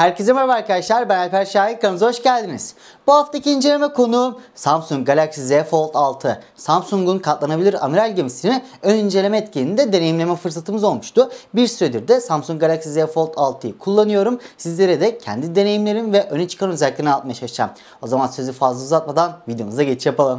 Herkese merhaba arkadaşlar ben Alper Şahin kanalımıza hoş geldiniz. Bu haftaki inceleme konuğum Samsung Galaxy Z Fold 6. Samsung'un katlanabilir amiral gemisini ön inceleme etkinliğinde deneyimleme fırsatımız olmuştu. Bir süredir de Samsung Galaxy Z Fold 6'yı kullanıyorum. Sizlere de kendi deneyimlerim ve öne çıkan özelliklerini anlatmaya çalışacağım. O zaman sözü fazla uzatmadan videomuza geç yapalım.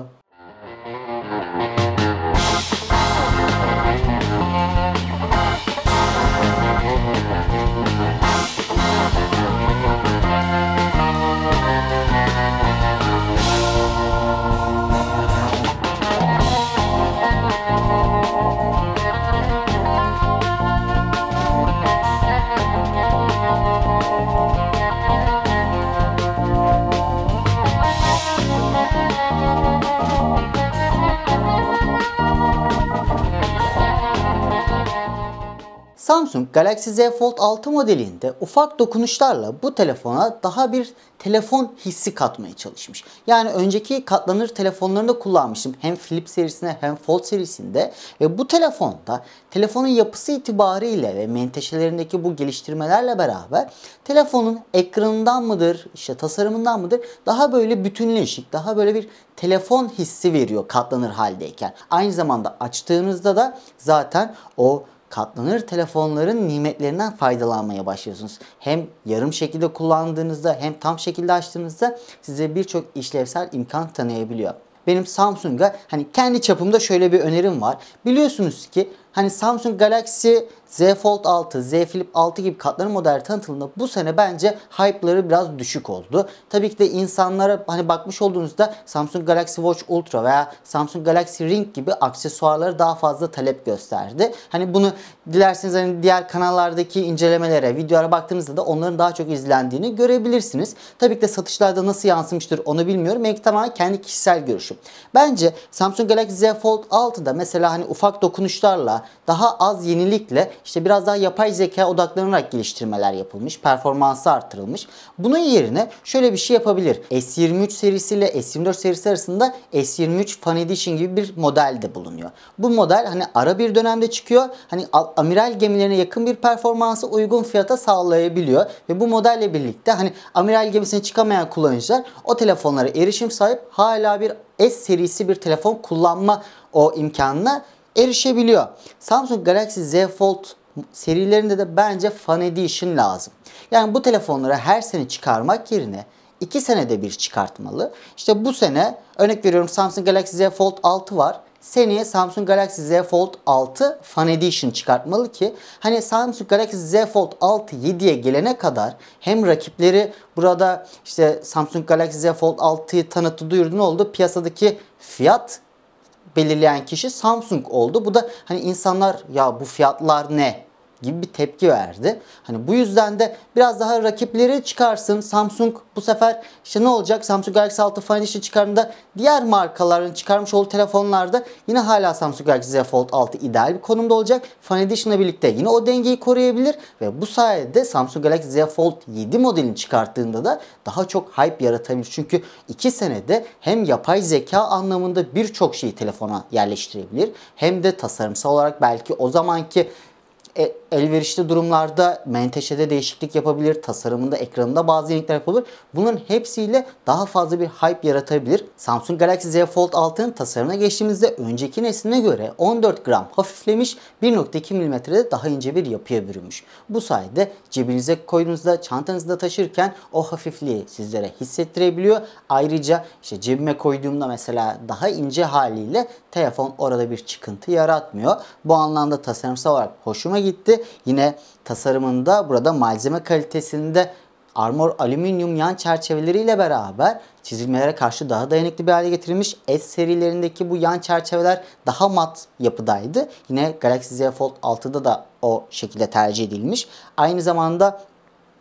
Samsung Galaxy Z Fold 6 modelinde ufak dokunuşlarla bu telefona daha bir telefon hissi katmaya çalışmış. Yani önceki katlanır telefonlarında kullanmıştım. Hem Flip serisinde hem Fold serisinde. Ve bu telefonda telefonun yapısı itibariyle ve menteşelerindeki bu geliştirmelerle beraber telefonun ekranından mıdır, işte tasarımından mıdır daha böyle bütünleşik, daha böyle bir telefon hissi veriyor katlanır haldeyken. Aynı zamanda açtığınızda da zaten o katlanır telefonların nimetlerinden faydalanmaya başlıyorsunuz. Hem yarım şekilde kullandığınızda hem tam şekilde açtığınızda size birçok işlevsel imkan tanıyabiliyor. Benim Samsung'a hani kendi çapımda şöyle bir önerim var. Biliyorsunuz ki hani Samsung Galaxy Z Fold 6, Z Flip 6 gibi katlanım model tanıtımında bu sene bence hype'ları biraz düşük oldu. Tabii ki de insanlara hani bakmış olduğunuzda Samsung Galaxy Watch Ultra veya Samsung Galaxy Ring gibi aksesuarları daha fazla talep gösterdi. Hani bunu dilerseniz hani diğer kanallardaki incelemelere, videolara baktığınızda da onların daha çok izlendiğini görebilirsiniz. Tabii ki de satışlarda nasıl yansımıştır onu bilmiyorum. Belki tamamen kendi kişisel görüşüm. Bence Samsung Galaxy Z Fold 6'da mesela hani ufak dokunuşlarla, daha az yenilikle işte biraz daha yapay zeka odaklanarak geliştirmeler yapılmış, performansı artırılmış. Bunun yerine şöyle bir şey yapabilir. S23 serisiyle S24 serisi arasında S23 Fan Edition gibi bir model de bulunuyor. Bu model hani ara bir dönemde çıkıyor. Hani amiral gemilerine yakın bir performansı uygun fiyata sağlayabiliyor ve bu modelle birlikte hani amiral gemisine çıkamayan kullanıcılar o telefonlara erişim sahip hala bir S serisi bir telefon kullanma o imkanına erişebiliyor. Samsung Galaxy Z Fold serilerinde de bence Fan Edition lazım. Yani bu telefonları her sene çıkarmak yerine 2 senede bir çıkartmalı. İşte bu sene örnek veriyorum Samsung Galaxy Z Fold 6 var. Seneye Samsung Galaxy Z Fold 6 Fan Edition çıkartmalı ki hani Samsung Galaxy Z Fold 6 7'ye gelene kadar hem rakipleri burada işte Samsung Galaxy Z Fold 6'yı tanıttı duyurdu ne oldu? Piyasadaki fiyat belirleyen kişi Samsung oldu. Bu da hani insanlar ya bu fiyatlar ne gibi bir tepki verdi. Hani bu yüzden de biraz daha rakipleri çıkarsın. Samsung bu sefer işte ne olacak? Samsung Galaxy 6 Finish'i çıkarında diğer markaların çıkarmış olduğu telefonlarda yine hala Samsung Galaxy Z Fold 6 ideal bir konumda olacak. Fan Edition'la birlikte yine o dengeyi koruyabilir ve bu sayede Samsung Galaxy Z Fold 7 modelini çıkarttığında da daha çok hype yaratabilir. Çünkü 2 senede hem yapay zeka anlamında birçok şeyi telefona yerleştirebilir hem de tasarımsal olarak belki o zamanki e, elverişli durumlarda menteşede değişiklik yapabilir, tasarımında, ekranında bazı yenilikler yapılır. Bunların hepsiyle daha fazla bir hype yaratabilir. Samsung Galaxy Z Fold 6'nın tasarımına geçtiğimizde önceki nesline göre 14 gram hafiflemiş, 1.2 mm'de daha ince bir yapıya bürünmüş. Bu sayede cebinize koyduğunuzda, çantanızda taşırken o hafifliği sizlere hissettirebiliyor. Ayrıca işte cebime koyduğumda mesela daha ince haliyle telefon orada bir çıkıntı yaratmıyor. Bu anlamda tasarımsal olarak hoşuma gitti. Yine tasarımında burada malzeme kalitesinde Armor alüminyum yan çerçeveleriyle beraber çizilmelere karşı daha dayanıklı bir hale getirilmiş. S serilerindeki bu yan çerçeveler daha mat yapıdaydı. Yine Galaxy Z Fold 6'da da o şekilde tercih edilmiş. Aynı zamanda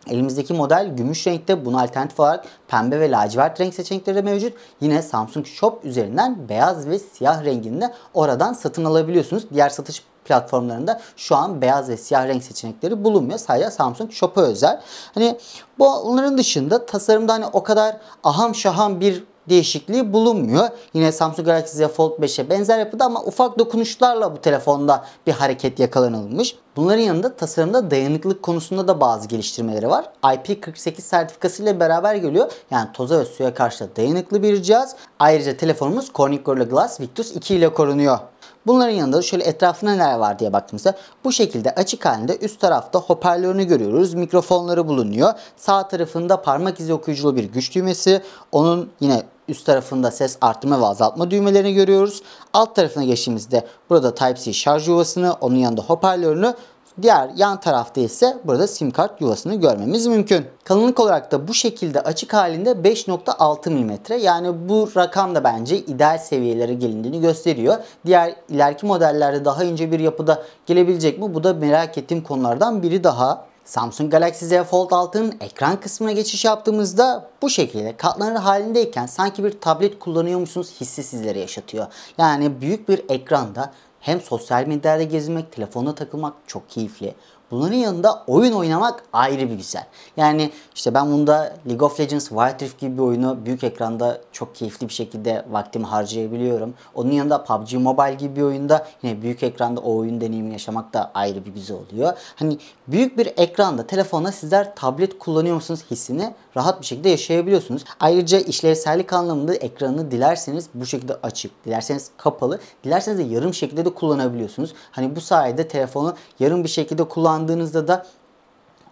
Elimizdeki model gümüş renkte buna alternatif olarak pembe ve lacivert renk seçenekleri de mevcut. Yine Samsung Shop üzerinden beyaz ve siyah renginde oradan satın alabiliyorsunuz. Diğer satış platformlarında şu an beyaz ve siyah renk seçenekleri bulunmuyor. Sadece Samsung Shop'a özel. Hani bu onların dışında tasarımda hani o kadar aham şaham bir değişikliği bulunmuyor. Yine Samsung Galaxy Z Fold 5'e benzer yapıda ama ufak dokunuşlarla bu telefonda bir hareket yakalanılmış. Bunların yanında tasarımda dayanıklılık konusunda da bazı geliştirmeleri var. IP48 sertifikası ile beraber geliyor. Yani toza ve suya karşı dayanıklı bir cihaz. Ayrıca telefonumuz Corning Gorilla Glass Victus 2 ile korunuyor. Bunların yanında da şöyle etrafında neler var diye baktığımızda bu şekilde açık halinde üst tarafta hoparlörünü görüyoruz. Mikrofonları bulunuyor. Sağ tarafında parmak izi okuyuculu bir güç düğmesi. Onun yine üst tarafında ses artırma ve azaltma düğmelerini görüyoruz. Alt tarafına geçtiğimizde burada Type-C şarj yuvasını, onun yanında hoparlörünü Diğer yan tarafta ise burada sim kart yuvasını görmemiz mümkün. Kalınlık olarak da bu şekilde açık halinde 5.6 mm. Yani bu rakam da bence ideal seviyelere gelindiğini gösteriyor. Diğer ileriki modellerde daha ince bir yapıda gelebilecek mi? Bu da merak ettiğim konulardan biri daha. Samsung Galaxy Z Fold 6'nın ekran kısmına geçiş yaptığımızda bu şekilde katlanır halindeyken sanki bir tablet kullanıyormuşsunuz hissi sizlere yaşatıyor. Yani büyük bir ekranda hem sosyal medyada gezmek, telefonda takılmak çok keyifli. Bunların yanında oyun oynamak ayrı bir güzel. Yani işte ben bunda League of Legends, Wild Rift gibi bir oyunu büyük ekranda çok keyifli bir şekilde vaktimi harcayabiliyorum. Onun yanında PUBG Mobile gibi bir oyunda yine büyük ekranda o oyun deneyimini yaşamak da ayrı bir güzel oluyor. Hani büyük bir ekranda telefonla sizler tablet kullanıyor musunuz hissini rahat bir şekilde yaşayabiliyorsunuz. Ayrıca işlevsellik anlamında ekranını dilerseniz bu şekilde açık, dilerseniz kapalı, dilerseniz de yarım şekilde de kullanabiliyorsunuz. Hani bu sayede telefonu yarım bir şekilde kullan tıklandığınızda da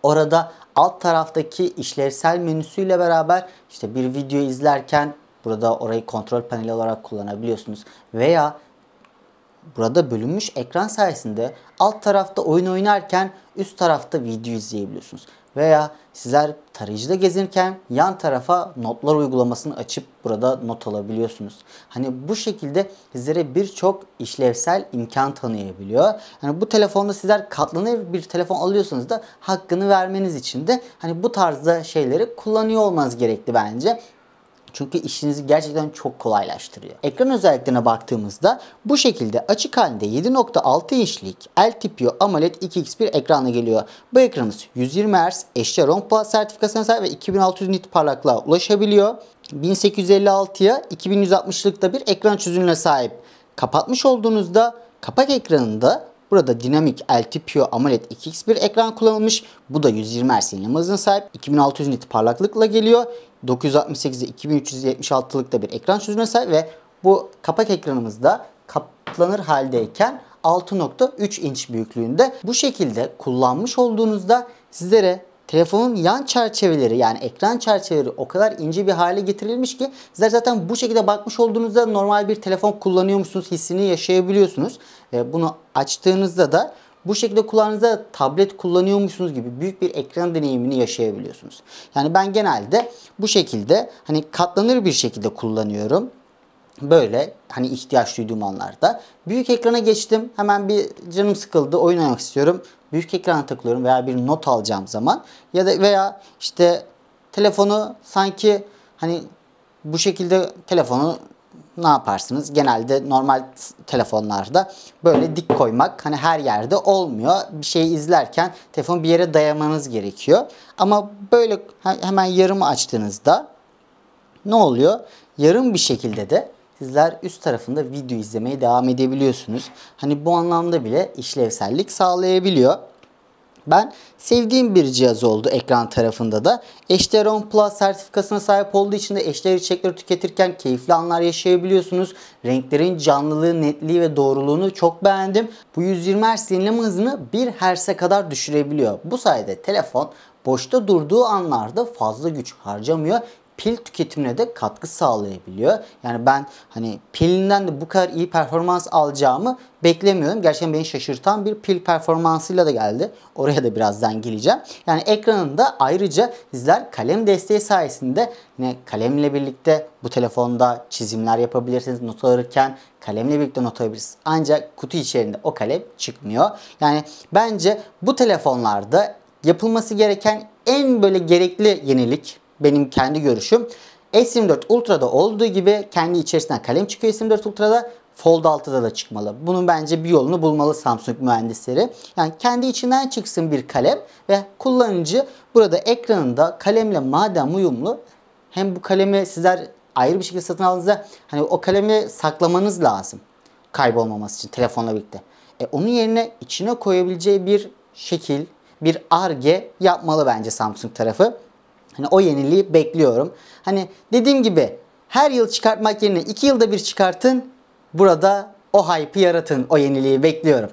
orada alt taraftaki işlevsel menüsüyle beraber işte bir video izlerken burada orayı kontrol paneli olarak kullanabiliyorsunuz veya burada bölünmüş ekran sayesinde alt tarafta oyun oynarken üst tarafta video izleyebiliyorsunuz veya sizler tarayıcıda gezinirken yan tarafa notlar uygulamasını açıp burada not alabiliyorsunuz. Hani bu şekilde sizlere birçok işlevsel imkan tanıyabiliyor. Hani bu telefonda sizler katlanır bir telefon alıyorsanız da hakkını vermeniz için de hani bu tarzda şeyleri kullanıyor olmanız gerekli bence. Çünkü işinizi gerçekten çok kolaylaştırıyor. Ekran özelliklerine baktığımızda bu şekilde açık halinde 7.6 inçlik L-Tipio AMOLED 2x1 ekranla geliyor. Bu ekranımız 120 Hz eşdeğer OnePlus sertifikasına sahip ve 2600 nit parlaklığa ulaşabiliyor. 1856'ya 2160'lıkta bir ekran çözünürlüğüne sahip. Kapatmış olduğunuzda kapak ekranında Burada dinamik LTPO AMOLED 2X bir ekran kullanılmış. Bu da 120 Hz yenileme hızına sahip. 2600 nit parlaklıkla geliyor. 968'de 2376'lıkta bir ekran çözümüne sahip ve bu kapak ekranımızda kaplanır haldeyken 6.3 inç büyüklüğünde. Bu şekilde kullanmış olduğunuzda sizlere telefonun yan çerçeveleri yani ekran çerçeveleri o kadar ince bir hale getirilmiş ki sizler zaten bu şekilde bakmış olduğunuzda normal bir telefon kullanıyormuşsunuz hissini yaşayabiliyorsunuz. E, bunu açtığınızda da bu şekilde kulağınıza tablet kullanıyormuşsunuz gibi büyük bir ekran deneyimini yaşayabiliyorsunuz. Yani ben genelde bu şekilde hani katlanır bir şekilde kullanıyorum. Böyle hani ihtiyaç duyduğum anlarda. Büyük ekrana geçtim. Hemen bir canım sıkıldı. Oyun oynamak istiyorum. Büyük ekrana tıklıyorum veya bir not alacağım zaman. Ya da veya işte telefonu sanki hani bu şekilde telefonu ne yaparsınız? Genelde normal telefonlarda böyle dik koymak hani her yerde olmuyor. Bir şeyi izlerken telefon bir yere dayamanız gerekiyor. Ama böyle hemen yarımı açtığınızda ne oluyor? Yarım bir şekilde de sizler üst tarafında video izlemeye devam edebiliyorsunuz. Hani bu anlamda bile işlevsellik sağlayabiliyor ben sevdiğim bir cihaz oldu ekran tarafında da. HDR 10 Plus sertifikasına sahip olduğu için de HDR içerikleri tüketirken keyifli anlar yaşayabiliyorsunuz. Renklerin canlılığı, netliği ve doğruluğunu çok beğendim. Bu 120 Hz yenileme hızını 1 Hz'e kadar düşürebiliyor. Bu sayede telefon boşta durduğu anlarda fazla güç harcamıyor pil tüketimine de katkı sağlayabiliyor. Yani ben hani pilinden de bu kadar iyi performans alacağımı beklemiyorum. Gerçekten beni şaşırtan bir pil performansıyla da geldi. Oraya da birazdan geleceğim. Yani ekranında ayrıca sizler kalem desteği sayesinde yine kalemle birlikte bu telefonda çizimler yapabilirsiniz. Not alırken kalemle birlikte not alabilirsiniz. Ancak kutu içerisinde o kalem çıkmıyor. Yani bence bu telefonlarda yapılması gereken en böyle gerekli yenilik benim kendi görüşüm. S24 Ultra'da olduğu gibi kendi içerisinden kalem çıkıyor S24 Ultra'da. Fold 6'da da çıkmalı. Bunun bence bir yolunu bulmalı Samsung mühendisleri. Yani kendi içinden çıksın bir kalem ve kullanıcı burada ekranında kalemle madem uyumlu hem bu kalemi sizler ayrı bir şekilde satın aldığınızda hani o kalemi saklamanız lazım kaybolmaması için telefonla birlikte. E, onun yerine içine koyabileceği bir şekil, bir arge yapmalı bence Samsung tarafı. Hani o yeniliği bekliyorum. Hani dediğim gibi her yıl çıkartmak yerine 2 yılda bir çıkartın. Burada o hype'ı yaratın. O yeniliği bekliyorum.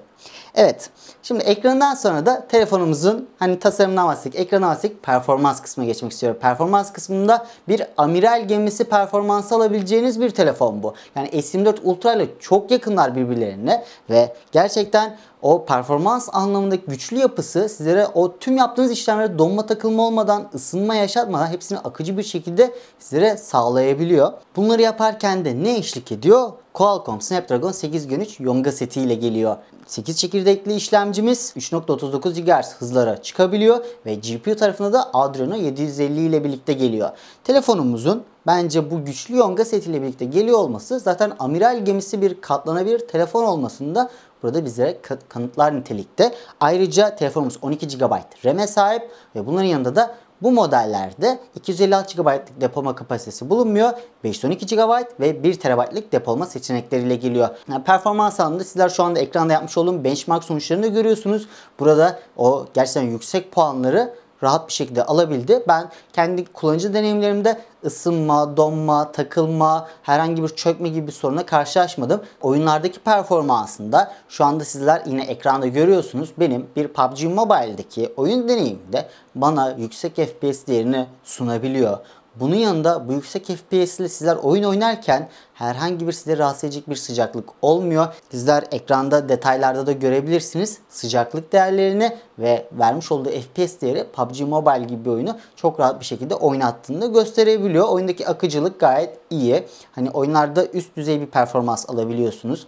Evet. Şimdi ekranından sonra da telefonumuzun hani tasarımına bahsettik, ekrana bahsettik, performans kısmına geçmek istiyorum. Performans kısmında bir amiral gemisi performansı alabileceğiniz bir telefon bu. Yani S24 Ultra ile çok yakınlar birbirlerine ve gerçekten o performans anlamındaki güçlü yapısı sizlere o tüm yaptığınız işlemlere donma takılma olmadan, ısınma yaşatmadan hepsini akıcı bir şekilde sizlere sağlayabiliyor. Bunları yaparken de ne eşlik ediyor? Qualcomm Snapdragon 8 Yonga seti ile geliyor. 8 çekirdekli işlemcimiz 3.39 GHz hızlara çıkabiliyor ve GPU tarafında da Adreno 750 ile birlikte geliyor. Telefonumuzun bence bu güçlü Yonga setiyle birlikte geliyor olması zaten amiral gemisi bir katlanabilir telefon olmasında Burada bize kanıtlar nitelikte. Ayrıca telefonumuz 12 GB RAM'e sahip ve bunların yanında da bu modellerde 256 GB'lık depolama kapasitesi bulunmuyor. 512 GB ve 1 TB'lık depolama seçenekleriyle geliyor. Yani performans alanında sizler şu anda ekranda yapmış olduğum benchmark sonuçlarını görüyorsunuz. Burada o gerçekten yüksek puanları rahat bir şekilde alabildi. Ben kendi kullanıcı deneyimlerimde ısınma, donma, takılma, herhangi bir çökme gibi bir soruna karşılaşmadım. Oyunlardaki performansında şu anda sizler yine ekranda görüyorsunuz. Benim bir PUBG Mobile'deki oyun deneyimde bana yüksek FPS değerini sunabiliyor. Bunun yanında bu yüksek FPS ile sizler oyun oynarken herhangi bir size rahatsız edecek bir sıcaklık olmuyor. Sizler ekranda detaylarda da görebilirsiniz sıcaklık değerlerini ve vermiş olduğu FPS değeri PUBG Mobile gibi bir oyunu çok rahat bir şekilde oynattığını da gösterebiliyor. Oyundaki akıcılık gayet iyi. Hani oyunlarda üst düzey bir performans alabiliyorsunuz.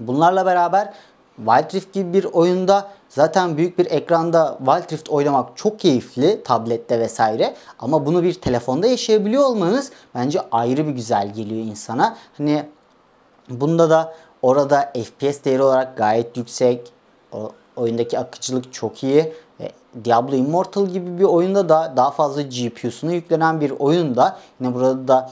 Bunlarla beraber Wild Rift gibi bir oyunda zaten büyük bir ekranda Wild Rift oynamak çok keyifli tablette vesaire ama bunu bir telefonda yaşayabiliyor olmanız bence ayrı bir güzel geliyor insana. Hani bunda da orada FPS değeri olarak gayet yüksek. O, oyundaki akıcılık çok iyi. E, Diablo Immortal gibi bir oyunda da daha fazla GPU'suna yüklenen bir oyunda yine burada da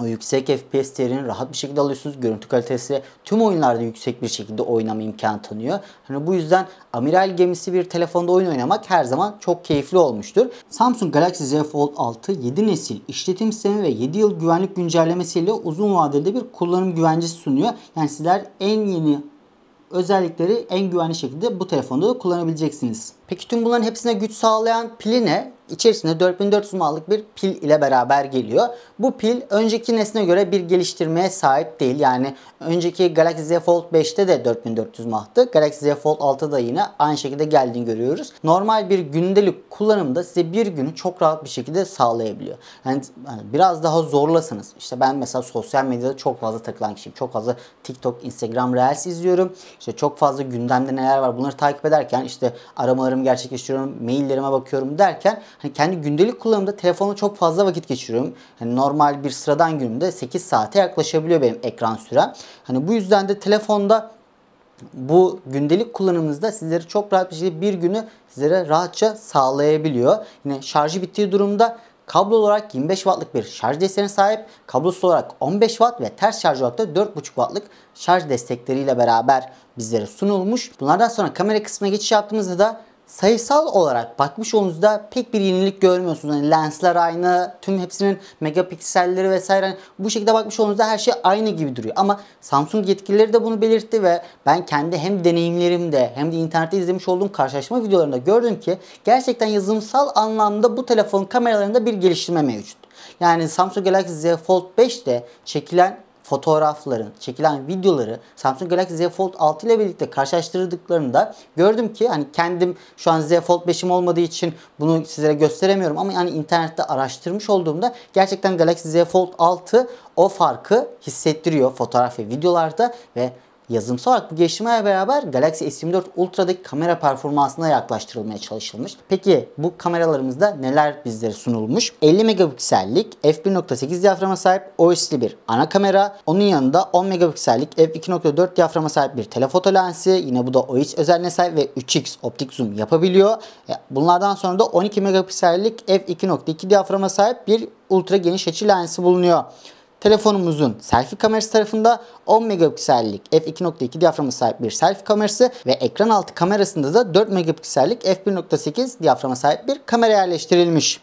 o yüksek FPS değerini rahat bir şekilde alıyorsunuz. Görüntü kalitesi tüm oyunlarda yüksek bir şekilde oynama imkanı tanıyor. Hani bu yüzden amiral gemisi bir telefonda oyun oynamak her zaman çok keyifli olmuştur. Samsung Galaxy Z Fold 6 7 nesil işletim sistemi ve 7 yıl güvenlik güncellemesiyle uzun vadede bir kullanım güvencesi sunuyor. Yani sizler en yeni özellikleri en güvenli şekilde bu telefonda da kullanabileceksiniz. Peki tüm bunların hepsine güç sağlayan pili ne? içerisinde 4400 mAh'lık bir pil ile beraber geliyor. Bu pil önceki nesne göre bir geliştirmeye sahip değil. Yani önceki Galaxy Z Fold 5'te de 4400 mAh'tı. Galaxy Z Fold 6'da yine aynı şekilde geldiğini görüyoruz. Normal bir gündelik kullanımda size bir günü çok rahat bir şekilde sağlayabiliyor. Yani biraz daha zorlasanız işte ben mesela sosyal medyada çok fazla takılan kişiyim. Çok fazla TikTok, Instagram Reels izliyorum. İşte çok fazla gündemde neler var bunları takip ederken işte aramalarımı gerçekleştiriyorum, maillerime bakıyorum derken hani kendi gündelik kullanımda telefonla çok fazla vakit geçiriyorum. Hani normal bir sıradan günümde 8 saate yaklaşabiliyor benim ekran sürem. Hani bu yüzden de telefonda bu gündelik kullanımınızda sizleri çok rahat bir şekilde bir günü sizlere rahatça sağlayabiliyor. Yine şarjı bittiği durumda kablo olarak 25 wattlık bir şarj desteğine sahip, kablosuz olarak 15 watt ve ters şarj olarak da 4.5 wattlık şarj destekleriyle beraber bizlere sunulmuş. Bunlardan sonra kamera kısmına geçiş yaptığımızda da sayısal olarak bakmış olduğunuzda pek bir yenilik görmüyorsunuz. Yani lensler aynı, tüm hepsinin megapikselleri vesaire yani bu şekilde bakmış olduğunuzda her şey aynı gibi duruyor. Ama Samsung yetkilileri de bunu belirtti ve ben kendi hem deneyimlerimde hem de internette izlemiş olduğum karşılaşma videolarında gördüm ki gerçekten yazılımsal anlamda bu telefonun kameralarında bir geliştirme mevcut. Yani Samsung Galaxy Z Fold 5'te çekilen fotoğrafların, çekilen videoları Samsung Galaxy Z Fold 6 ile birlikte karşılaştırdıklarında gördüm ki hani kendim şu an Z Fold 5'im olmadığı için bunu sizlere gösteremiyorum ama yani internette araştırmış olduğumda gerçekten Galaxy Z Fold 6 o farkı hissettiriyor fotoğraf ve videolarda ve yazılımsal olarak bu geliştirmelerle beraber Galaxy S24 Ultra'daki kamera performansına yaklaştırılmaya çalışılmış. Peki bu kameralarımızda neler bizlere sunulmuş? 50 megapiksellik f1.8 diyaframa sahip OS'li bir ana kamera. Onun yanında 10 megapiksellik f2.4 diyaframa sahip bir telefoto lensi. Yine bu da OIS özelliğine sahip ve 3x optik zoom yapabiliyor. E, bunlardan sonra da 12 megapiksellik f2.2 diyaframa sahip bir ultra geniş açı lensi bulunuyor telefonumuzun selfie kamerası tarafında 10 megapiksellik f2.2 diyaframa sahip bir selfie kamerası ve ekran altı kamerasında da 4 megapiksellik f1.8 diyaframa sahip bir kamera yerleştirilmiş.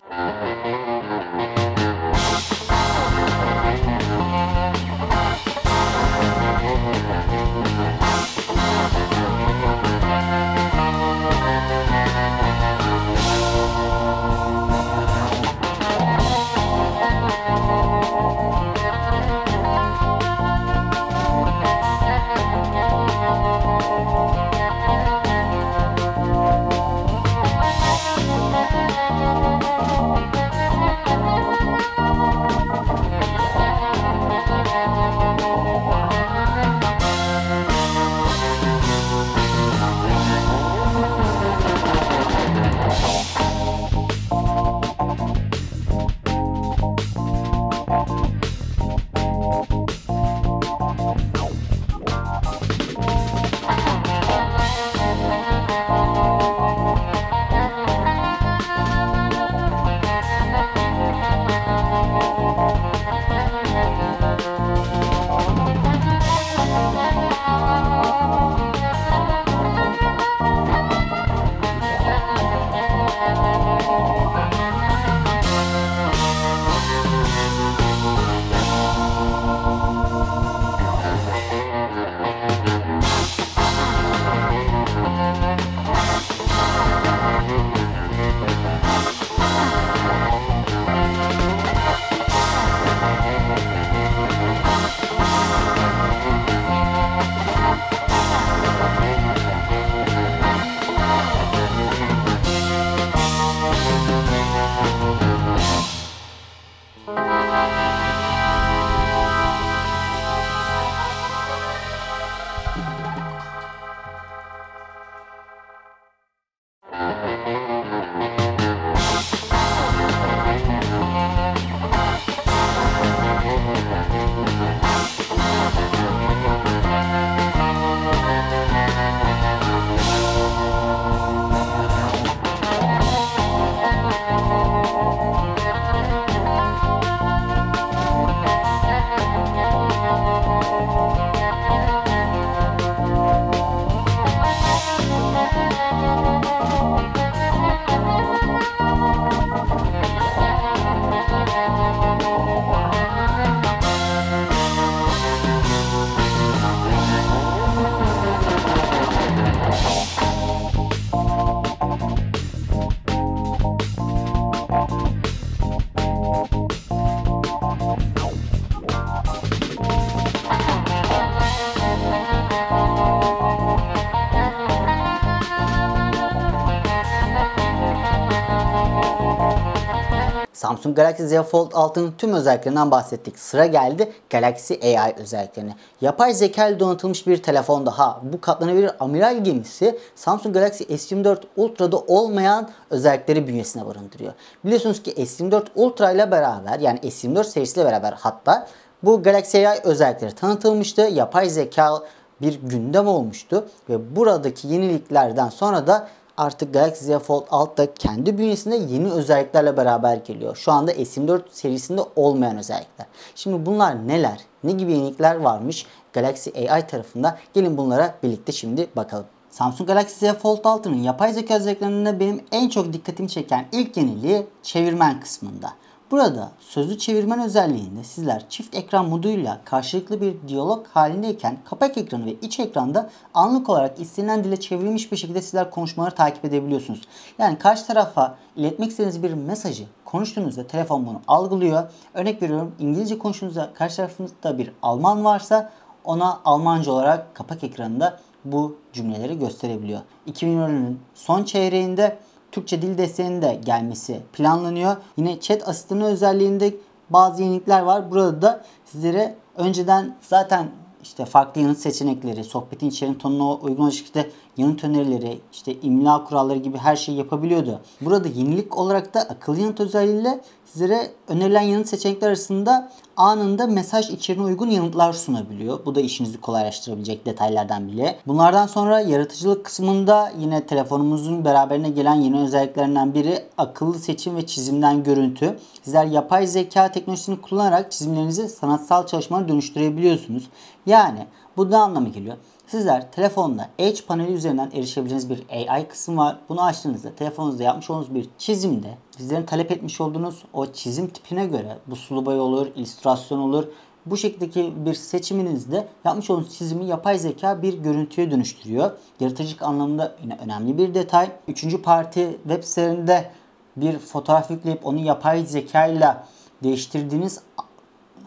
Samsung Galaxy Z Fold 6'nın tüm özelliklerinden bahsettik. Sıra geldi Galaxy AI özelliklerine. Yapay zeka ile donatılmış bir telefon daha. Bu katlanabilir amiral gemisi Samsung Galaxy S24 Ultra'da olmayan özellikleri bünyesine barındırıyor. Biliyorsunuz ki S24 Ultra ile beraber yani S24 serisiyle beraber hatta bu Galaxy AI özellikleri tanıtılmıştı. Yapay zeka bir gündem olmuştu ve buradaki yeniliklerden sonra da artık Galaxy Z Fold Alt da kendi bünyesinde yeni özelliklerle beraber geliyor. Şu anda S24 serisinde olmayan özellikler. Şimdi bunlar neler? Ne gibi yenilikler varmış Galaxy AI tarafında? Gelin bunlara birlikte şimdi bakalım. Samsung Galaxy Z Fold 6'nın yapay zeka özelliklerinde benim en çok dikkatimi çeken ilk yeniliği çevirmen kısmında. Burada sözlü çevirmen özelliğinde sizler çift ekran moduyla karşılıklı bir diyalog halindeyken kapak ekranı ve iç ekranda anlık olarak istenilen dile çevrilmiş bir şekilde sizler konuşmaları takip edebiliyorsunuz. Yani karşı tarafa iletmek istediğiniz bir mesajı konuştuğunuzda telefon bunu algılıyor. Örnek veriyorum İngilizce konuştuğunuzda karşı tarafınızda bir Alman varsa ona Almanca olarak kapak ekranında bu cümleleri gösterebiliyor. 2020'nin son çeyreğinde Türkçe dil desteğinin de gelmesi planlanıyor. Yine chat asistanı özelliğinde bazı yenilikler var. Burada da sizlere önceden zaten işte farklı yanıt seçenekleri, sohbetin içeriğinin tonuna uygun olarak yanıt önerileri, işte imla kuralları gibi her şeyi yapabiliyordu. Burada yenilik olarak da akıllı yanıt özelliğiyle sizlere önerilen yanıt seçenekler arasında anında mesaj içeriğine uygun yanıtlar sunabiliyor. Bu da işinizi kolaylaştırabilecek detaylardan bile. Bunlardan sonra yaratıcılık kısmında yine telefonumuzun beraberine gelen yeni özelliklerinden biri akıllı seçim ve çizimden görüntü. Sizler yapay zeka teknolojisini kullanarak çizimlerinizi sanatsal çalışmaya dönüştürebiliyorsunuz. Yani bu da anlamı geliyor. Sizler telefonla Edge paneli üzerinden erişebileceğiniz bir AI kısım var. Bunu açtığınızda telefonunuzda yapmış olduğunuz bir çizimde sizlerin talep etmiş olduğunuz o çizim tipine göre bu sulu sulubay olur, illüstrasyon olur. Bu şekildeki bir seçiminizde yapmış olduğunuz çizimi yapay zeka bir görüntüye dönüştürüyor. Yaratıcılık anlamında yine önemli bir detay. Üçüncü parti web sitelerinde bir fotoğraf yükleyip onu yapay zeka ile değiştirdiğiniz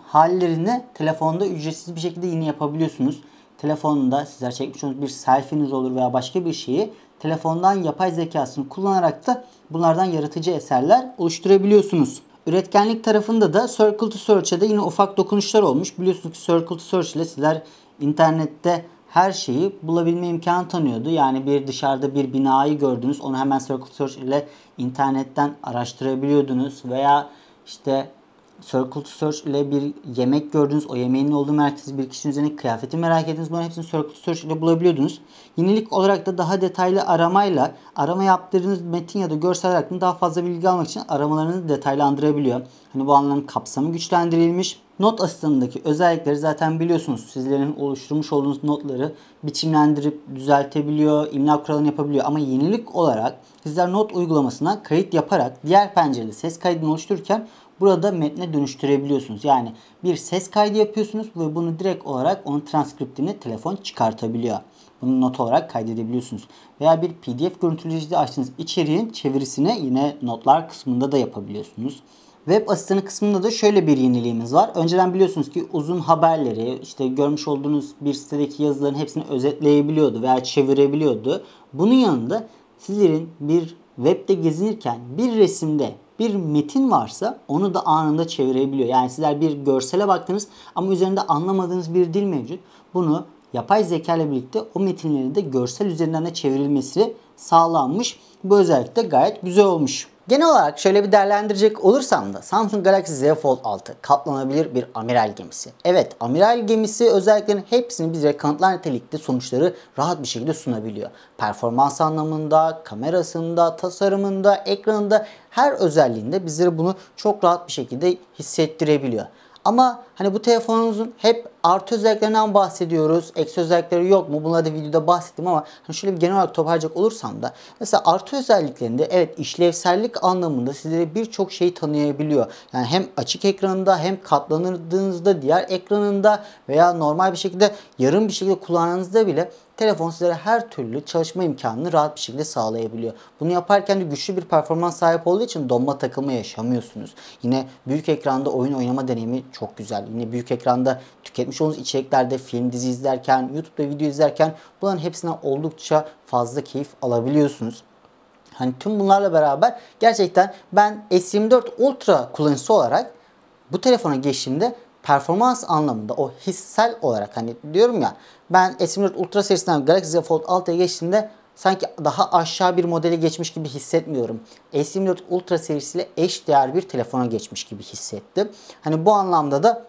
hallerini telefonda ücretsiz bir şekilde yine yapabiliyorsunuz telefonda sizler çekmiş olduğunuz bir selfie'niz olur veya başka bir şeyi telefondan yapay zekasını kullanarak da bunlardan yaratıcı eserler oluşturabiliyorsunuz. Üretkenlik tarafında da Circle to Search'e de yine ufak dokunuşlar olmuş. Biliyorsunuz ki Circle to Search ile sizler internette her şeyi bulabilme imkanı tanıyordu. Yani bir dışarıda bir binayı gördünüz. Onu hemen Circle to Search ile internetten araştırabiliyordunuz. Veya işte Circle to Search ile bir yemek gördünüz. O yemeğin ne olduğu merkezi bir kişinin üzerine kıyafeti merak ettiniz. Bunların hepsini Circle to Search ile bulabiliyordunuz. Yenilik olarak da daha detaylı aramayla arama yaptığınız metin ya da görsel hakkında daha fazla bilgi almak için aramalarınızı detaylandırabiliyor. Hani bu anlamın kapsamı güçlendirilmiş. Not asistanındaki özellikleri zaten biliyorsunuz. Sizlerin oluşturmuş olduğunuz notları biçimlendirip düzeltebiliyor, imla kuralını yapabiliyor. Ama yenilik olarak sizler not uygulamasına kayıt yaparak diğer pencerede ses kaydını oluştururken burada metne dönüştürebiliyorsunuz. Yani bir ses kaydı yapıyorsunuz ve bunu direkt olarak onun transkriptini telefon çıkartabiliyor. Bunu not olarak kaydedebiliyorsunuz. Veya bir pdf görüntüleyicide açtığınız içeriğin çevirisini yine notlar kısmında da yapabiliyorsunuz. Web asistanı kısmında da şöyle bir yeniliğimiz var. Önceden biliyorsunuz ki uzun haberleri, işte görmüş olduğunuz bir sitedeki yazıların hepsini özetleyebiliyordu veya çevirebiliyordu. Bunun yanında sizlerin bir webde gezinirken bir resimde bir metin varsa onu da anında çevirebiliyor. Yani sizler bir görsele baktınız ama üzerinde anlamadığınız bir dil mevcut. Bunu yapay zeka ile birlikte o metinlerin de görsel üzerinden de çevrilmesi sağlanmış. Bu özellikle gayet güzel olmuş. Genel olarak şöyle bir değerlendirecek olursam da Samsung Galaxy Z Fold 6 katlanabilir bir amiral gemisi. Evet amiral gemisi özelliklerin hepsini bize kanıtlar nitelikte sonuçları rahat bir şekilde sunabiliyor. Performans anlamında, kamerasında, tasarımında, ekranında her özelliğinde bizlere bunu çok rahat bir şekilde hissettirebiliyor. Ama Hani bu telefonunuzun hep artı özelliklerinden bahsediyoruz. Eksi özellikleri yok mu? Bunları da videoda bahsettim ama hani şöyle bir genel olarak toparlayacak olursam da mesela artı özelliklerinde evet işlevsellik anlamında sizlere birçok şey tanıyabiliyor. Yani hem açık ekranında hem katlanırdığınızda diğer ekranında veya normal bir şekilde yarım bir şekilde kullandığınızda bile telefon sizlere her türlü çalışma imkanını rahat bir şekilde sağlayabiliyor. Bunu yaparken de güçlü bir performans sahip olduğu için donma takılma yaşamıyorsunuz. Yine büyük ekranda oyun oynama deneyimi çok güzel yine büyük ekranda tüketmiş olduğunuz içeriklerde film dizi izlerken, YouTube'da video izlerken bunların hepsinden oldukça fazla keyif alabiliyorsunuz. Hani tüm bunlarla beraber gerçekten ben S24 Ultra kullanıcısı olarak bu telefona geçtiğimde performans anlamında o hissel olarak hani diyorum ya ben S24 Ultra serisinden Galaxy Z Fold 6'ya geçtiğimde sanki daha aşağı bir modele geçmiş gibi hissetmiyorum. S24 Ultra serisiyle eş değer bir telefona geçmiş gibi hissettim. Hani bu anlamda da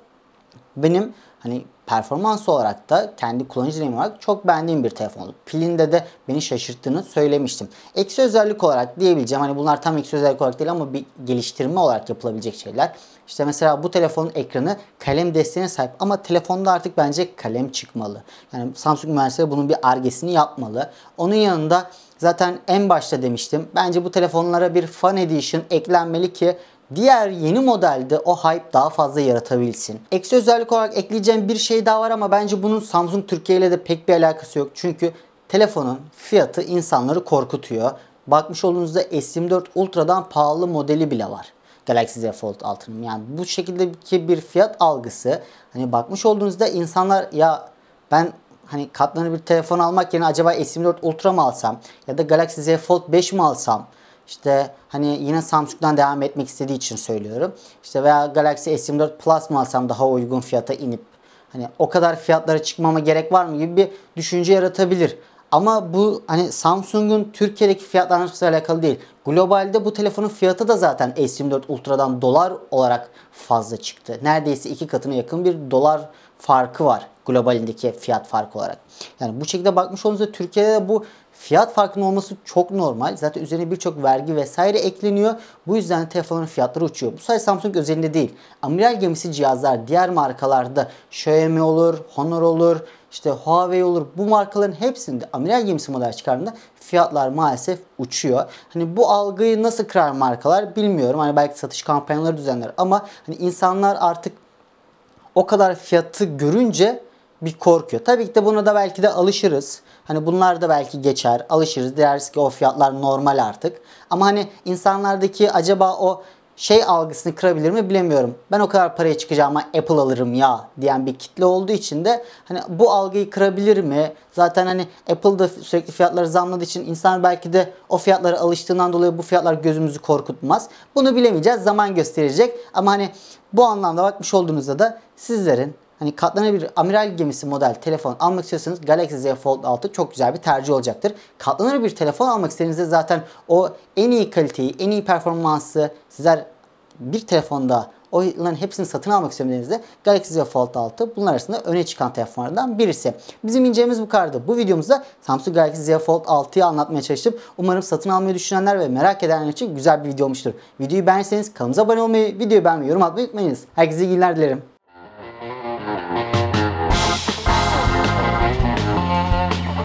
benim hani performans olarak da kendi kullanıcı deneyimi olarak çok beğendiğim bir telefon Pilinde de beni şaşırttığını söylemiştim. Eksi özellik olarak diyebileceğim hani bunlar tam eksi özellik olarak değil ama bir geliştirme olarak yapılabilecek şeyler. İşte mesela bu telefonun ekranı kalem desteğine sahip ama telefonda artık bence kalem çıkmalı. Yani Samsung üniversitesi bunun bir argesini yapmalı. Onun yanında zaten en başta demiştim. Bence bu telefonlara bir fan edition eklenmeli ki diğer yeni modelde o hype daha fazla yaratabilsin. Eksi özellik olarak ekleyeceğim bir şey daha var ama bence bunun Samsung Türkiye ile de pek bir alakası yok. Çünkü telefonun fiyatı insanları korkutuyor. Bakmış olduğunuzda S24 Ultra'dan pahalı modeli bile var. Galaxy Z Fold 6'nın. Yani bu şekildeki bir fiyat algısı. Hani bakmış olduğunuzda insanlar ya ben hani katlanır bir telefon almak yerine acaba S24 Ultra mı alsam ya da Galaxy Z Fold 5 mi alsam işte hani yine Samsung'dan devam etmek istediği için söylüyorum. İşte veya Galaxy S24 Plus mı alsam daha uygun fiyata inip hani o kadar fiyatlara çıkmama gerek var mı gibi bir düşünce yaratabilir. Ama bu hani Samsung'un Türkiye'deki fiyatlanmasıyla alakalı değil. Globalde bu telefonun fiyatı da zaten S24 Ultra'dan dolar olarak fazla çıktı. Neredeyse iki katına yakın bir dolar farkı var globalindeki fiyat farkı olarak. Yani bu şekilde bakmış olduğunuzda Türkiye'de bu Fiyat farkının olması çok normal. Zaten üzerine birçok vergi vesaire ekleniyor. Bu yüzden telefonların fiyatları uçuyor. Bu sadece Samsung özelinde değil. Amiral gemisi cihazlar diğer markalarda Xiaomi olur, Honor olur, işte Huawei olur bu markaların hepsinde amiral gemisi model çıkardığında fiyatlar maalesef uçuyor. Hani bu algıyı nasıl kırar markalar bilmiyorum. Hani belki satış kampanyaları düzenler ama hani insanlar artık o kadar fiyatı görünce bir korkuyor. Tabii ki de buna da belki de alışırız. Hani bunlar da belki geçer, alışırız. Deriz ki o fiyatlar normal artık. Ama hani insanlardaki acaba o şey algısını kırabilir mi bilemiyorum. Ben o kadar paraya çıkacağım ama Apple alırım ya diyen bir kitle olduğu için de hani bu algıyı kırabilir mi? Zaten hani Apple da sürekli fiyatları zamladığı için insan belki de o fiyatlara alıştığından dolayı bu fiyatlar gözümüzü korkutmaz. Bunu bilemeyeceğiz. Zaman gösterecek. Ama hani bu anlamda bakmış olduğunuzda da sizlerin hani katlanabilir amiral gemisi model telefon almak istiyorsanız Galaxy Z Fold 6 çok güzel bir tercih olacaktır. Katlanır bir telefon almak istediğinizde zaten o en iyi kaliteyi, en iyi performansı sizler bir telefonda oyların hepsini satın almak istediğinizde Galaxy Z Fold 6 bunlar arasında öne çıkan telefonlardan birisi. Bizim inceğimiz bu kadardı. Bu videomuzda Samsung Galaxy Z Fold 6'yı anlatmaya çalıştım. Umarım satın almayı düşünenler ve merak edenler için güzel bir video olmuştur. Videoyu beğenirseniz kanalımıza abone olmayı, videoyu beğenmeyi, yorum atmayı unutmayınız. Herkese iyi günler dilerim.